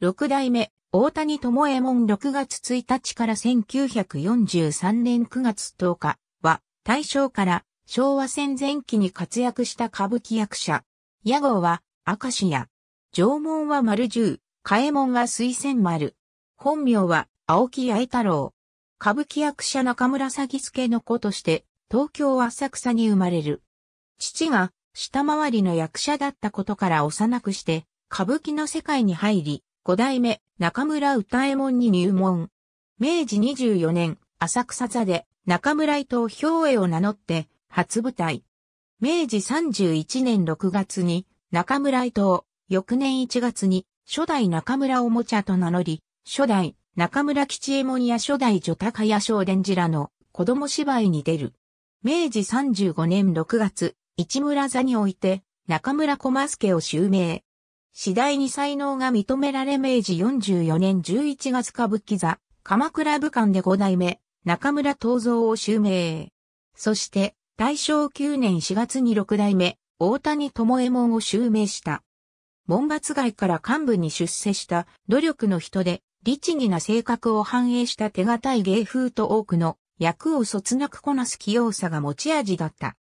六代目、大谷智恵門6月1日から1943年9月10日は、大正から昭和戦前期に活躍した歌舞伎役者。屋号は、明石屋。縄文は丸十、嘉右衛門は水仙丸。本名は、青木八重太郎。歌舞伎役者中村詐助の子として、東京浅草に生まれる。父が、下回りの役者だったことから幼くして、歌舞伎の世界に入り、五代目中村歌右衛門に入門。明治24年、浅草座で中村伊藤兵衛を名乗って初舞台。明治31年6月に中村伊藤、翌年1月に初代中村おもちゃと名乗り、初代中村吉右衛門や初代女高屋小伝寺らの子供芝居に出る。明治35年6月、市村座において中村小松家を襲名。次第に才能が認められ明治44年11月歌舞伎座、鎌倉武官で5代目、中村東蔵を襲名。そして、大正9年4月に6代目、大谷智衛門を襲名した。門伐外から幹部に出世した努力の人で、律儀な性格を反映した手堅い芸風と多くの役をそつなくこなす器用さが持ち味だった。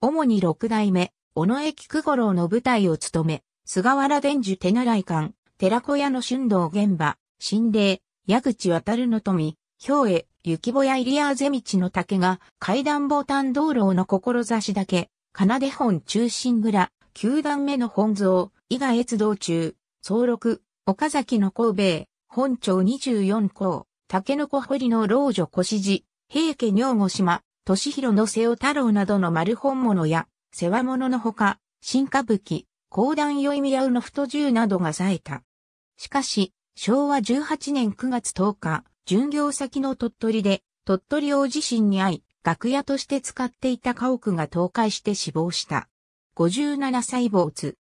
主に六代目、尾上菊五郎の舞台を務め、菅原伝授手習い館、寺子屋の春道現場、心霊、矢口渡の富、兵衛、雪小屋入りゼミチの竹が、階段ボタン道路の志だけ、奏出本中心蔵、九段目の本蔵、伊賀越道中、総六、岡崎の神戸、本町二十四校、竹の子堀の老女小指示、平家女後島、年広の瀬尾太郎などの丸本物や、世話物のほか、新歌舞伎、高段宵宮うの太銃などが冴えた。しかし、昭和18年9月10日、巡業先の鳥取で、鳥取大地震に遭い、楽屋として使っていた家屋が倒壊して死亡した。57歳坊津。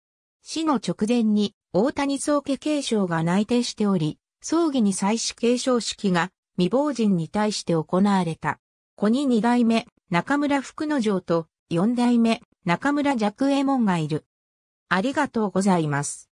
死の直前に、大谷宗家継承が内定しており、葬儀に際し継承式が未亡人に対して行われた。子に二代目、中村福之丞と、四代目、中村若右衛門がいる。ありがとうございます。